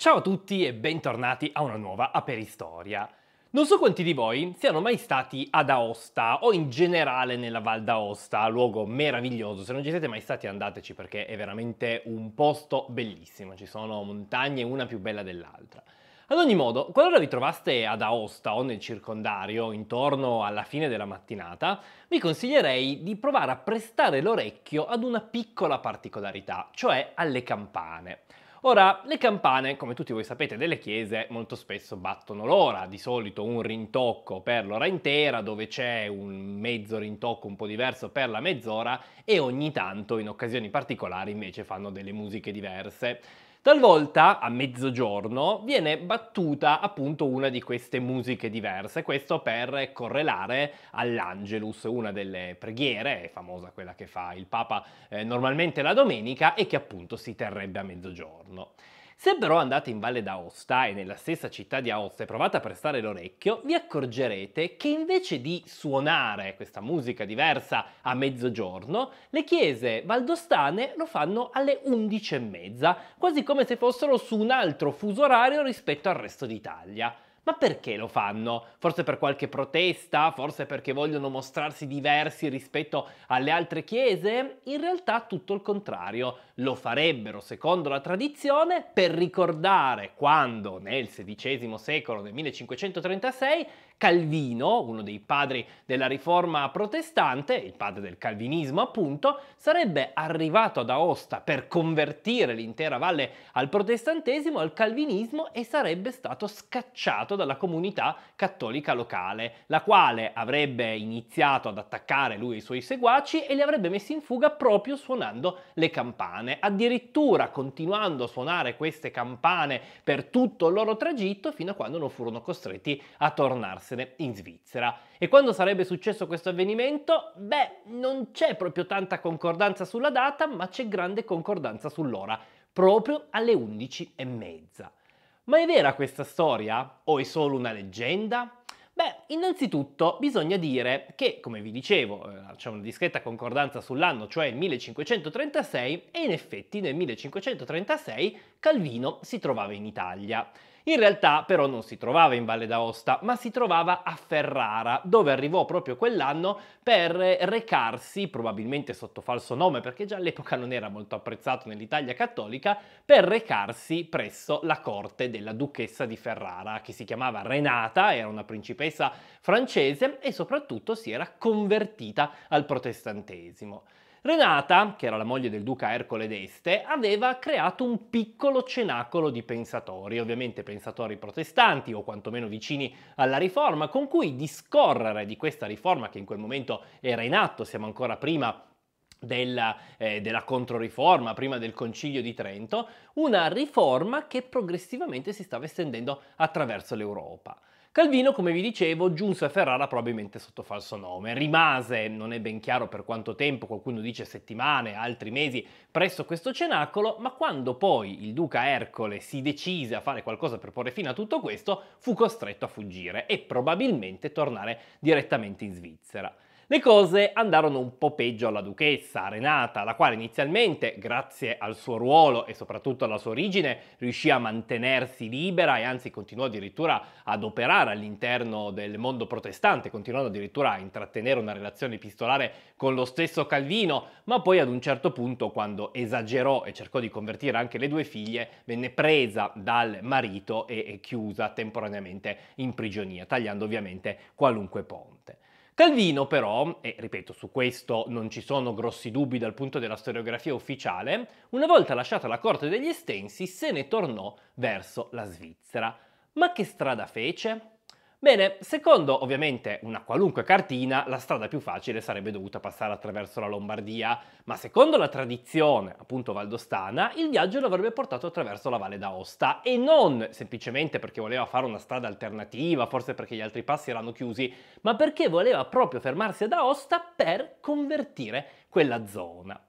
Ciao a tutti e bentornati a una nuova Aperistoria. Non so quanti di voi siano mai stati ad Aosta o in generale nella Val d'Aosta, luogo meraviglioso. Se non ci siete mai stati andateci perché è veramente un posto bellissimo. Ci sono montagne una più bella dell'altra. Ad ogni modo, qualora vi trovaste ad Aosta o nel circondario intorno alla fine della mattinata, vi consiglierei di provare a prestare l'orecchio ad una piccola particolarità, cioè alle campane. Ora, le campane, come tutti voi sapete, delle chiese molto spesso battono l'ora, di solito un rintocco per l'ora intera, dove c'è un mezzo rintocco un po' diverso per la mezz'ora e ogni tanto, in occasioni particolari, invece fanno delle musiche diverse. Talvolta, a mezzogiorno, viene battuta appunto una di queste musiche diverse, questo per correlare all'Angelus, una delle preghiere, è famosa quella che fa il Papa eh, normalmente la domenica e che appunto si terrebbe a mezzogiorno. Se però andate in Valle d'Aosta e nella stessa città di Aosta e provate a prestare l'orecchio, vi accorgerete che invece di suonare questa musica diversa a mezzogiorno, le chiese valdostane lo fanno alle 11.30, quasi come se fossero su un altro fuso orario rispetto al resto d'Italia. Ma perché lo fanno? Forse per qualche protesta? Forse perché vogliono mostrarsi diversi rispetto alle altre chiese? In realtà tutto il contrario. Lo farebbero, secondo la tradizione, per ricordare quando nel XVI secolo, nel 1536, Calvino, uno dei padri della riforma protestante, il padre del calvinismo appunto, sarebbe arrivato ad Aosta per convertire l'intera valle al protestantesimo, al calvinismo e sarebbe stato scacciato dalla comunità cattolica locale, la quale avrebbe iniziato ad attaccare lui e i suoi seguaci e li avrebbe messi in fuga proprio suonando le campane, addirittura continuando a suonare queste campane per tutto il loro tragitto fino a quando non furono costretti a tornarsi andarsene in Svizzera. E quando sarebbe successo questo avvenimento? Beh, non c'è proprio tanta concordanza sulla data, ma c'è grande concordanza sull'ora, proprio alle 11.30. Ma è vera questa storia? O è solo una leggenda? Beh, innanzitutto bisogna dire che, come vi dicevo, eh, c'è una discreta concordanza sull'anno, cioè il 1536, e in effetti nel 1536 Calvino si trovava in Italia. In realtà però non si trovava in Valle d'Aosta, ma si trovava a Ferrara, dove arrivò proprio quell'anno per recarsi, probabilmente sotto falso nome perché già all'epoca non era molto apprezzato nell'Italia cattolica, per recarsi presso la corte della duchessa di Ferrara, che si chiamava Renata, era una principessa francese e soprattutto si era convertita al protestantesimo. Renata, che era la moglie del duca Ercole d'Este, aveva creato un piccolo cenacolo di pensatori, ovviamente pensatori protestanti o quantomeno vicini alla riforma, con cui discorrere di questa riforma che in quel momento era in atto, siamo ancora prima della, eh, della, Controriforma, prima del Concilio di Trento, una riforma che progressivamente si stava estendendo attraverso l'Europa. Calvino, come vi dicevo, giunse a Ferrara probabilmente sotto falso nome, rimase, non è ben chiaro per quanto tempo, qualcuno dice settimane, altri mesi, presso questo cenacolo, ma quando poi il duca Ercole si decise a fare qualcosa per porre fine a tutto questo, fu costretto a fuggire e probabilmente tornare direttamente in Svizzera. Le cose andarono un po' peggio alla duchessa, Renata, la quale inizialmente, grazie al suo ruolo e soprattutto alla sua origine, riuscì a mantenersi libera e anzi continuò addirittura ad operare all'interno del mondo protestante, continuando addirittura a intrattenere una relazione epistolare con lo stesso Calvino, ma poi ad un certo punto, quando esagerò e cercò di convertire anche le due figlie, venne presa dal marito e chiusa temporaneamente in prigionia, tagliando ovviamente qualunque ponte. Calvino però, e ripeto su questo non ci sono grossi dubbi dal punto della storiografia ufficiale, una volta lasciata la corte degli Estensi se ne tornò verso la Svizzera. Ma che strada fece? Bene, secondo ovviamente una qualunque cartina, la strada più facile sarebbe dovuta passare attraverso la Lombardia, ma secondo la tradizione, appunto valdostana, il viaggio lo avrebbe portato attraverso la Valle d'Aosta e non semplicemente perché voleva fare una strada alternativa, forse perché gli altri passi erano chiusi, ma perché voleva proprio fermarsi ad Aosta per convertire quella zona.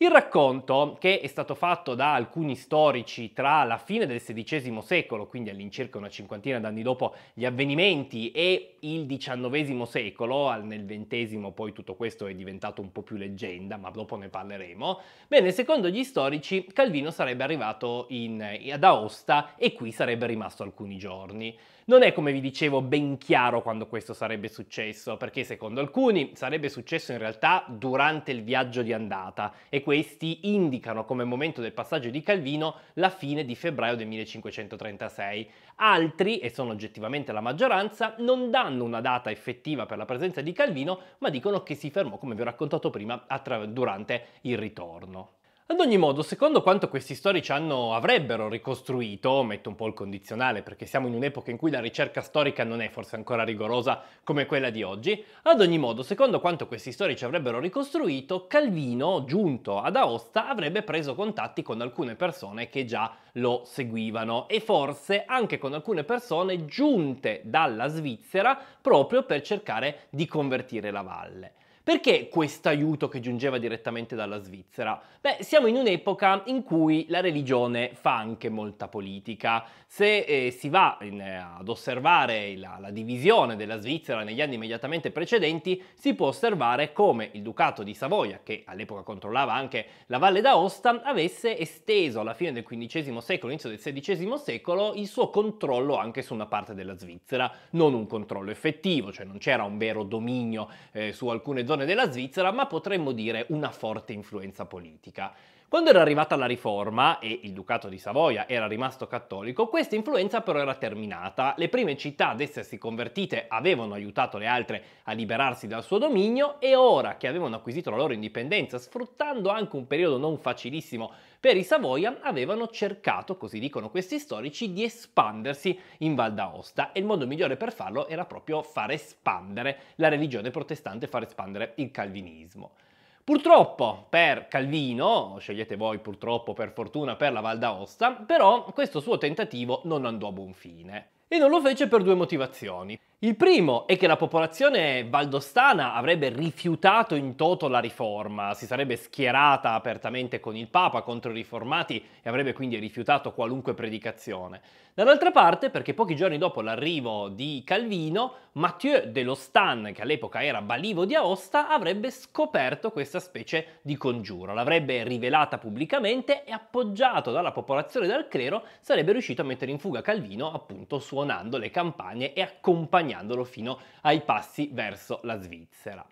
Il racconto, che è stato fatto da alcuni storici tra la fine del XVI secolo, quindi all'incirca una cinquantina d'anni dopo gli avvenimenti, e il XIX secolo, nel XX poi tutto questo è diventato un po' più leggenda, ma dopo ne parleremo, bene, secondo gli storici Calvino sarebbe arrivato in, ad Aosta e qui sarebbe rimasto alcuni giorni. Non è come vi dicevo ben chiaro quando questo sarebbe successo, perché secondo alcuni sarebbe successo in realtà durante il viaggio di andata e questi indicano come momento del passaggio di Calvino la fine di febbraio del 1536. Altri, e sono oggettivamente la maggioranza, non danno una data effettiva per la presenza di Calvino, ma dicono che si fermò, come vi ho raccontato prima, durante il ritorno. Ad ogni modo, secondo quanto questi storici hanno, avrebbero ricostruito, metto un po' il condizionale perché siamo in un'epoca in cui la ricerca storica non è forse ancora rigorosa come quella di oggi, ad ogni modo, secondo quanto questi storici avrebbero ricostruito, Calvino, giunto ad Aosta, avrebbe preso contatti con alcune persone che già lo seguivano e forse anche con alcune persone giunte dalla Svizzera proprio per cercare di convertire la valle. Perché questo aiuto che giungeva direttamente dalla Svizzera? Beh, siamo in un'epoca in cui la religione fa anche molta politica. Se eh, si va in, eh, ad osservare la, la divisione della Svizzera negli anni immediatamente precedenti, si può osservare come il Ducato di Savoia, che all'epoca controllava anche la Valle d'Aosta, avesse esteso alla fine del XV secolo, inizio del XVI secolo, il suo controllo anche su una parte della Svizzera, non un controllo effettivo, cioè non c'era un vero dominio eh, su alcune zone dell'influenza della Svizzera, ma potremmo dire una forte influenza politica. Quando era arrivata la riforma e il ducato di Savoia era rimasto cattolico, questa influenza però era terminata. Le prime città ad essersi convertite avevano aiutato le altre a liberarsi dal suo dominio e ora che avevano acquisito la loro indipendenza, sfruttando anche un periodo non facilissimo per i Savoia, avevano cercato, così dicono questi storici, di espandersi in Val d'Aosta e il modo migliore per farlo era proprio far espandere la religione protestante, far espandere il calvinismo. Purtroppo per Calvino, scegliete voi purtroppo per fortuna per la Val d'Aosta, però questo suo tentativo non andò a buon fine. E non lo fece per due motivazioni. Il primo è che la popolazione valdostana avrebbe rifiutato in toto la riforma, si sarebbe schierata apertamente con il Papa contro i riformati e avrebbe quindi rifiutato qualunque predicazione. Dall'altra parte, perché pochi giorni dopo l'arrivo di Calvino, Mathieu de Lostan, che all'epoca era balivo di Aosta, avrebbe scoperto questa specie di congiuro, l'avrebbe rivelata pubblicamente e appoggiato dalla popolazione e dal clero sarebbe riuscito a mettere in fuga Calvino appunto suonando le campagne e accompagnando accompagnandolo fino ai passi verso la Svizzera.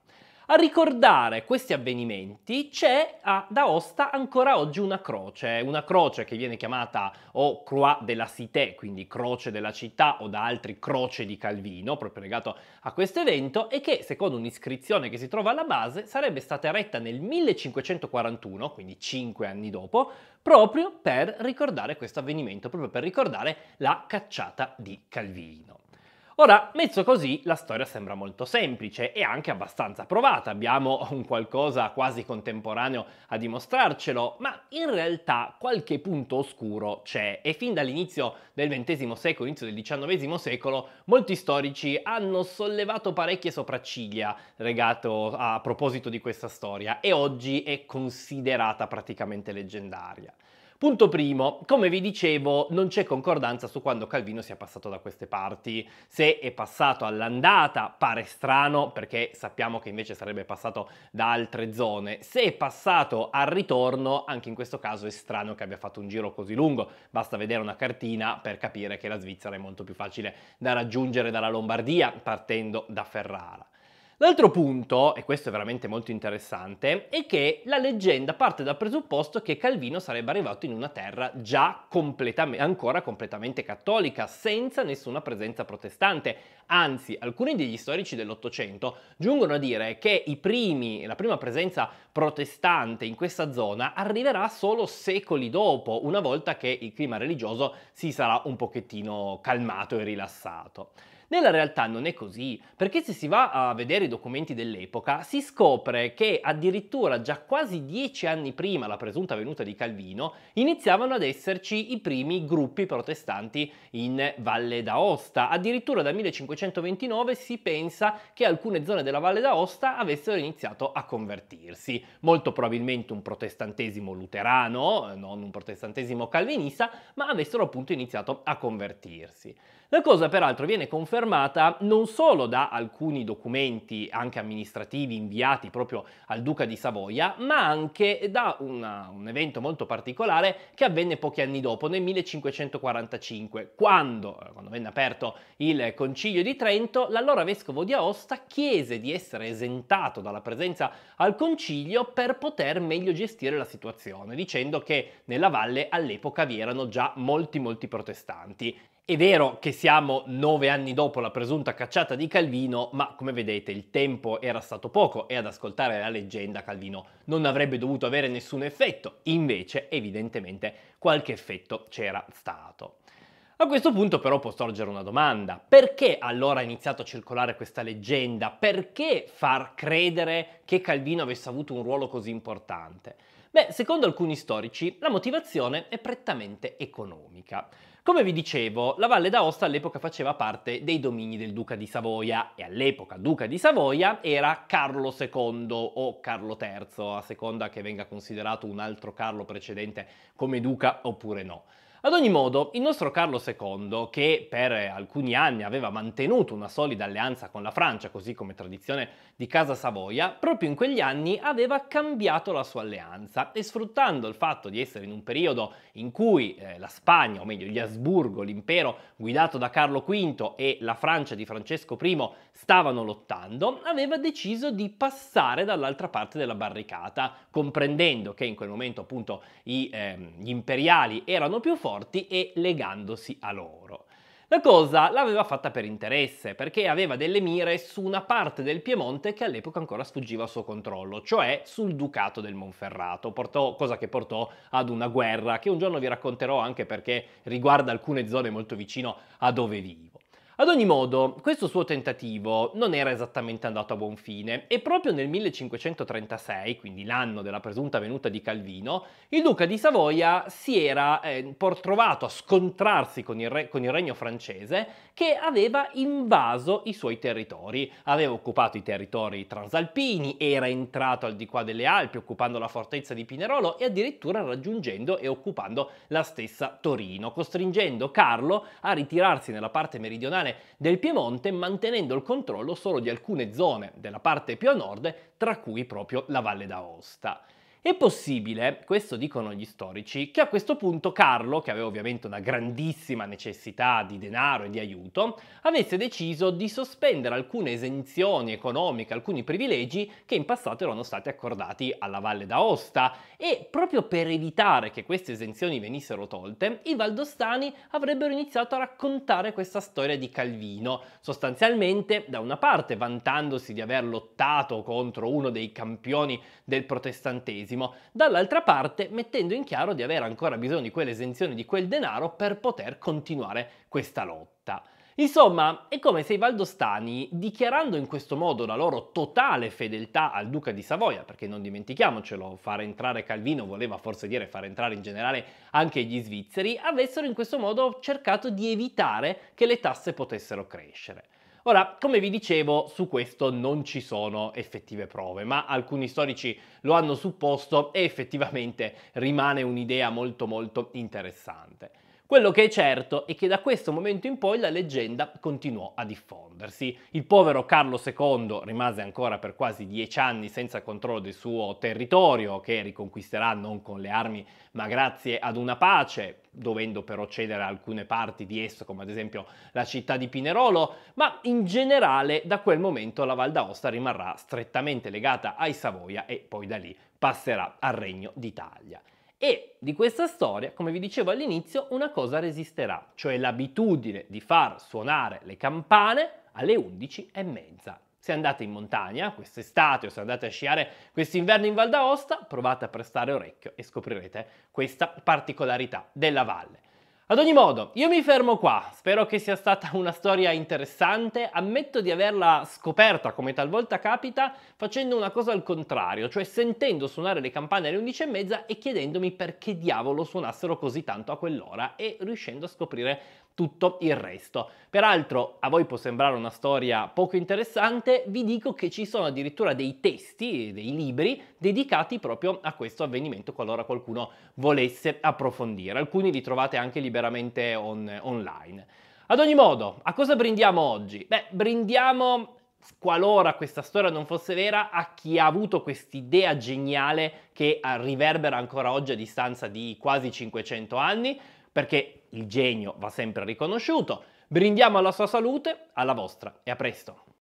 A ricordare questi avvenimenti c'è ad Aosta ancora oggi una croce, una croce che viene chiamata o Croix de la Cité, quindi croce della città o da altri croce di Calvino, proprio legato a questo evento, e che secondo un'iscrizione che si trova alla base sarebbe stata eretta nel 1541, quindi cinque anni dopo, proprio per ricordare questo avvenimento, proprio per ricordare la cacciata di Calvino. Ora, messo così, la storia sembra molto semplice e anche abbastanza provata, abbiamo un qualcosa quasi contemporaneo a dimostrarcelo, ma in realtà qualche punto oscuro c'è e fin dall'inizio del XX secolo, inizio del XIX secolo, molti storici hanno sollevato parecchie sopracciglia legato a proposito di questa storia e oggi è considerata praticamente leggendaria. Punto primo, come vi dicevo, non c'è concordanza su quando Calvino sia passato da queste parti. Se è passato all'andata pare strano perché sappiamo che invece sarebbe passato da altre zone. Se è passato al ritorno, anche in questo caso è strano che abbia fatto un giro così lungo. Basta vedere una cartina per capire che la Svizzera è molto più facile da raggiungere dalla Lombardia partendo da Ferrara. L'altro punto, e questo è veramente molto interessante, è che la leggenda parte dal presupposto che Calvino sarebbe arrivato in una terra già completamente, ancora completamente cattolica, senza nessuna presenza protestante. Anzi, alcuni degli storici dell'Ottocento giungono a dire che primi, la prima presenza protestante in questa zona arriverà solo secoli dopo, una volta che il clima religioso si sarà un pochettino calmato e rilassato. Nella realtà non è così, perché se si va a vedere i documenti dell'epoca si scopre che addirittura già quasi dieci anni prima la presunta venuta di Calvino iniziavano ad esserci i primi gruppi protestanti in Valle d'Aosta. Addirittura dal 1529 si pensa che alcune zone della Valle d'Aosta avessero iniziato a convertirsi, molto probabilmente un protestantesimo luterano, non un protestantesimo calvinista, ma avessero appunto iniziato a convertirsi. La cosa peraltro viene confermata non solo da alcuni documenti anche amministrativi inviati proprio al duca di Savoia, ma anche da una, un evento molto particolare che avvenne pochi anni dopo, nel 1545, quando, eh, quando venne aperto il concilio di Trento, l'allora vescovo di Aosta chiese di essere esentato dalla presenza al concilio per poter meglio gestire la situazione, dicendo che nella valle all'epoca vi erano già molti molti protestanti è vero che siamo nove anni dopo la presunta cacciata di Calvino, ma come vedete il tempo era stato poco e ad ascoltare la leggenda Calvino non avrebbe dovuto avere nessun effetto, invece evidentemente qualche effetto c'era stato. A questo punto però può sorgere una domanda. Perché allora ha iniziato a circolare questa leggenda? Perché far credere che Calvino avesse avuto un ruolo così importante? Beh, secondo alcuni storici la motivazione è prettamente economica. Come vi dicevo, la Valle d'Aosta all'epoca faceva parte dei domini del Duca di Savoia e all'epoca Duca di Savoia era Carlo II o Carlo III, a seconda che venga considerato un altro Carlo precedente come duca oppure no. Ad ogni modo, il nostro Carlo II, che per alcuni anni aveva mantenuto una solida alleanza con la Francia, così come tradizione di Casa Savoia, proprio in quegli anni aveva cambiato la sua alleanza e sfruttando il fatto di essere in un periodo in cui eh, la Spagna, o meglio gli Asburgo, l'impero guidato da Carlo V e la Francia di Francesco I stavano lottando, aveva deciso di passare dall'altra parte della barricata, comprendendo che in quel momento appunto i, eh, gli imperiali erano più forti morti e legandosi a loro. La cosa l'aveva fatta per interesse, perché aveva delle mire su una parte del Piemonte che all'epoca ancora sfuggiva al suo controllo, cioè sul Ducato del Monferrato, portò, cosa che portò ad una guerra che un giorno vi racconterò anche perché riguarda alcune zone molto vicino a dove vivo. Ad ogni modo, questo suo tentativo non era esattamente andato a buon fine e proprio nel 1536, quindi l'anno della presunta venuta di Calvino, il duca di Savoia si era eh, trovato a scontrarsi con il, re, con il regno francese che aveva invaso i suoi territori, aveva occupato i territori transalpini, era entrato al di qua delle Alpi occupando la fortezza di Pinerolo e addirittura raggiungendo e occupando la stessa Torino, costringendo Carlo a ritirarsi nella parte meridionale meridionale del Piemonte mantenendo il controllo solo di alcune zone della parte più a nord, tra cui proprio la Valle d'Aosta. È possibile, questo dicono gli storici, che a questo punto Carlo, che aveva ovviamente una grandissima necessità di denaro e di aiuto, avesse deciso di sospendere alcune esenzioni economiche, alcuni privilegi che in passato erano stati accordati alla Valle d'Aosta e proprio per evitare che queste esenzioni venissero tolte, i valdostani avrebbero iniziato a raccontare questa storia di Calvino, sostanzialmente da una parte vantandosi di aver lottato contro uno dei campioni del protestantesimo, benissimo, dall'altra parte mettendo in chiaro di avere ancora bisogno di quell'esenzione, di quel denaro per poter continuare questa lotta. Insomma, è come se i Valdostani, dichiarando in questo modo la loro totale fedeltà al duca di Savoia, perché non dimentichiamocelo, far entrare Calvino voleva forse dire far entrare in generale anche gli svizzeri, avessero in questo modo cercato di evitare che le tasse potessero crescere. Ora, come vi dicevo, su questo non ci sono effettive prove, ma alcuni storici lo hanno supposto e effettivamente rimane un'idea molto molto interessante. Quello che è certo è che da questo momento in poi la leggenda continuò a diffondersi. Il povero Carlo II rimase ancora per quasi dieci anni senza controllo del suo territorio, che riconquisterà non con le armi ma grazie ad una pace, dovendo però cedere alcune parti di esso, come ad esempio la città di Pinerolo, ma in generale da quel momento la Val d'Aosta rimarrà strettamente legata ai Savoia e poi da lì passerà al Regno d'Italia. E di questa storia, come vi dicevo all'inizio, una cosa resisterà, cioè l'abitudine di far suonare le campane alle 11 e mezza. Se andate in montagna quest'estate o se andate a sciare quest'inverno in Val d'Aosta, provate a prestare orecchio e scoprirete questa particolarità della valle. Ad ogni modo, io mi fermo qua, spero che sia stata una storia interessante, ammetto di averla scoperta come talvolta capita facendo una cosa al contrario, cioè sentendo suonare le campane alle 11.30 e chiedendomi perché diavolo suonassero così tanto a quell'ora e riuscendo a scoprire tutto il resto. Peraltro a voi può sembrare una storia poco interessante, vi dico che ci sono addirittura dei testi, dei libri dedicati proprio a questo avvenimento qualora qualcuno volesse approfondire. Alcuni li trovate anche liberamente on- online. Ad ogni modo, a cosa brindiamo oggi? Beh, brindiamo qualora questa storia non fosse vera, a chi ha avuto quest'idea geniale che riverbera ancora oggi a distanza di quasi 500 anni, perché il genio va sempre riconosciuto. Brindiamo alla sua salute, alla vostra e a presto.